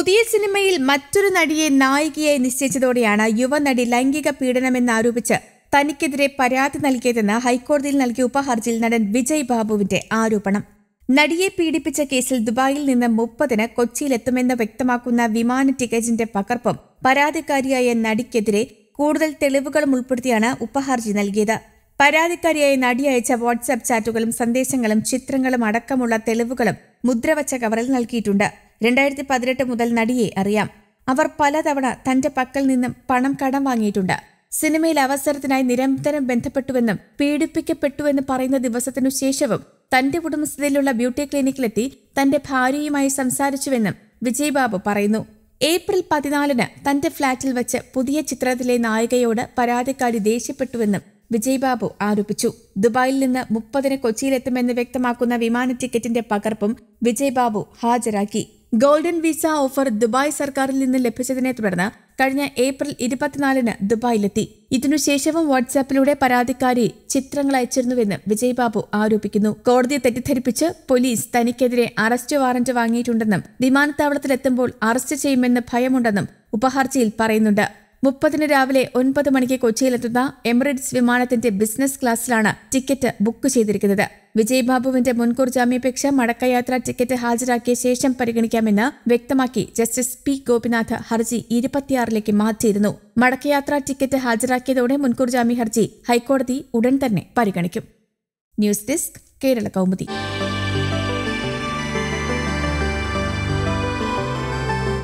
പുതിയ സിനിമയിൽ മറ്റൊരു നടിയെ നായികയായി നിശ്ചയിച്ചതോടെയാണ് യുവനടി ലൈംഗിക പീഡനമെന്നാരോപിച്ച് തനിക്കെതിരെ പരാതി നൽകിയതെന്ന് ഹൈക്കോടതിയിൽ നൽകിയ ഉപഹർജിയിൽ നടൻ വിജയ് ബാബുവിന്റെ ആരോപണം നടിയെ പീഡിപ്പിച്ച കേസിൽ ദുബായിൽ നിന്ന് മുപ്പതിന് കൊച്ചിയിലെത്തുമെന്ന് വ്യക്തമാക്കുന്ന വിമാന ടിക്കറ്റിന്റെ പകർപ്പും പരാതിക്കാരിയായ നടിക്കെതിരെ കൂടുതൽ തെളിവുകളും ഉൾപ്പെടുത്തിയാണ് ഉപഹർജി നൽകിയത് പരാതിക്കാരിയായ നടി അയച്ച വാട്സ്ആപ്പ് ചാറ്റുകളും സന്ദേശങ്ങളും ചിത്രങ്ങളും അടക്കമുള്ള തെളിവുകളും മുദ്രവച്ച കവറിൽ നൽകിയിട്ടുണ്ട് രണ്ടായിരത്തി പതിനെട്ട് മുതൽ നടിയെ അറിയാം അവർ പലതവണ തന്റെ പക്കൽ നിന്നും പണം കടം വാങ്ങിയിട്ടുണ്ട് സിനിമയിൽ അവസരത്തിനായി നിരന്തരം ബന്ധപ്പെട്ടുവെന്നും പീഡിപ്പിക്കപ്പെട്ടുവെന്ന് പറയുന്ന ദിവസത്തിനു ശേഷവും തന്റെ ഉടമസ്ഥതയിലുള്ള ബ്യൂട്ടി ക്ലിനിക്കിലെത്തി തന്റെ ഭാര്യയുമായി സംസാരിച്ചുവെന്നും വിജയ് ബാബു പറയുന്നു ഏപ്രിൽ പതിനാലിന് തന്റെ ഫ്ളാറ്റിൽ വെച്ച് പുതിയ ചിത്രത്തിലെ നായികയോട് പരാതിക്കാരി ദേഷ്യപ്പെട്ടുവെന്നും വിജയ് ബാബു ആരോപിച്ചു ദുബായിൽ നിന്ന് മുപ്പതിന് കൊച്ചിയിലെത്തുമെന്ന് വ്യക്തമാക്കുന്ന വിമാന ടിക്കറ്റിന്റെ പകർപ്പും വിജയ് ബാബു ഹാജരാക്കി ഗോൾഡൻ വിസ ഓഫർ ദുബായ് സർക്കാരിൽ നിന്ന് ലഭിച്ചതിനെ തുടർന്ന് കഴിഞ്ഞ ഏപ്രിൽ ഇരുപത്തിനാലിന് ദുബായിലെത്തി ഇതിനുശേഷവും വാട്സാപ്പിലൂടെ പരാതിക്കാരി ചിത്രങ്ങൾ അയച്ചിരുന്നുവെന്ന് വിജയ്ബാബു ആരോപിക്കുന്നു കോടതിയെ തെറ്റിദ്ധരിപ്പിച്ച് പോലീസ് തനിക്കെതിരെ അറസ്റ്റ് വാറന്റ് വാങ്ങിയിട്ടുണ്ടെന്നും വിമാനത്താവളത്തിലെത്തുമ്പോൾ അറസ്റ്റ് ചെയ്യുമെന്ന് ഭയമുണ്ടെന്നും ഉപഹർജിയിൽ പറയുന്നുണ്ട് മുപ്പതിന് രാവിലെ ഒൻപത് മണിക്ക് കൊച്ചിയിലെത്തുന്ന എമിറേറ്റ്സ് വിമാനത്തിന്റെ ബിസിനസ് ക്ലാസ്സിലാണ് ടിക്കറ്റ് ബുക്ക് ചെയ്തിരിക്കുന്നത് വിജയ് ബാബുവിന്റെ മുൻകൂർ ജാമ്യാപേക്ഷ മടക്കയാത്രാ ടിക്കറ്റ് ഹാജരാക്കിയ ശേഷം പരിഗണിക്കാമെന്ന് വ്യക്തമാക്കി ജസ്റ്റിസ് പി ഗോപിനാഥ് ഹർജി ഇരുപത്തിയാറിലേക്ക് മാറ്റിയിരുന്നു മടക്കയാത്രാ ടിക്കറ്റ് ഹാജരാക്കിയതോടെ മുൻകൂർ ജാമ്യ ഹർജി ഹൈക്കോടതി ഉടൻ തന്നെ പരിഗണിക്കും ന്യൂസ് ഡെസ്ക് കേരള കൗമുദി